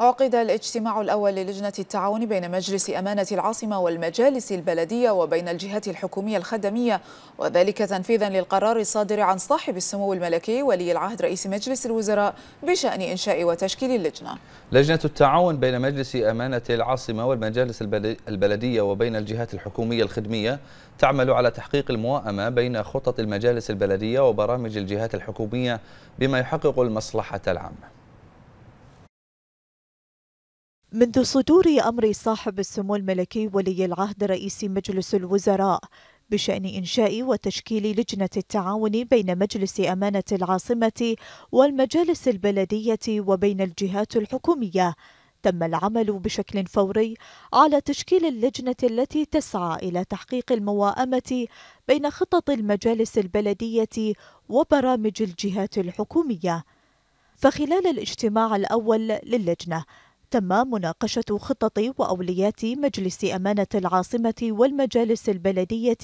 عقد الاجتماع الأول للجنة التعاون بين مجلس أمانة العاصمة والمجالس البلدية وبين الجهات الحكومية الخدمية وذلك تنفيذا للقرار الصادر عن صاحب السمو الملكي ولي العهد رئيس مجلس الوزراء بشأن إنشاء وتشكيل اللجنة لجنة التعاون بين مجلس أمانة العاصمة والمجالس البلدية وبين الجهات الحكومية الخدمية تعمل على تحقيق المواءمة بين خطط المجالس البلدية وبرامج الجهات الحكومية بما يحقق المصلحة العامة منذ صدور أمر صاحب السمو الملكي ولي العهد رئيس مجلس الوزراء بشأن إنشاء وتشكيل لجنة التعاون بين مجلس أمانة العاصمة والمجالس البلدية وبين الجهات الحكومية تم العمل بشكل فوري على تشكيل اللجنة التي تسعى إلى تحقيق المواءمة بين خطط المجالس البلدية وبرامج الجهات الحكومية فخلال الاجتماع الأول للجنة تم مناقشة خطط وأوليات مجلس أمانة العاصمة والمجالس البلدية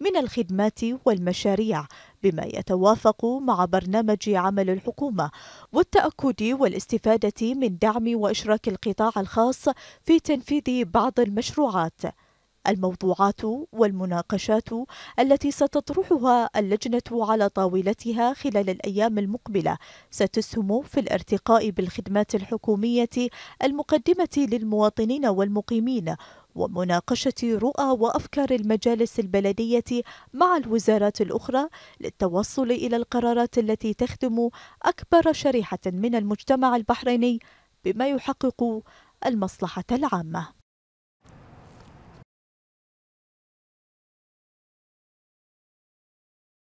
من الخدمات والمشاريع بما يتوافق مع برنامج عمل الحكومة والتأكد والاستفادة من دعم وإشراك القطاع الخاص في تنفيذ بعض المشروعات الموضوعات والمناقشات التي ستطرحها اللجنة على طاولتها خلال الأيام المقبلة ستسهم في الارتقاء بالخدمات الحكومية المقدمة للمواطنين والمقيمين ومناقشة رؤى وأفكار المجالس البلدية مع الوزارات الأخرى للتوصل إلى القرارات التي تخدم أكبر شريحة من المجتمع البحريني بما يحقق المصلحة العامة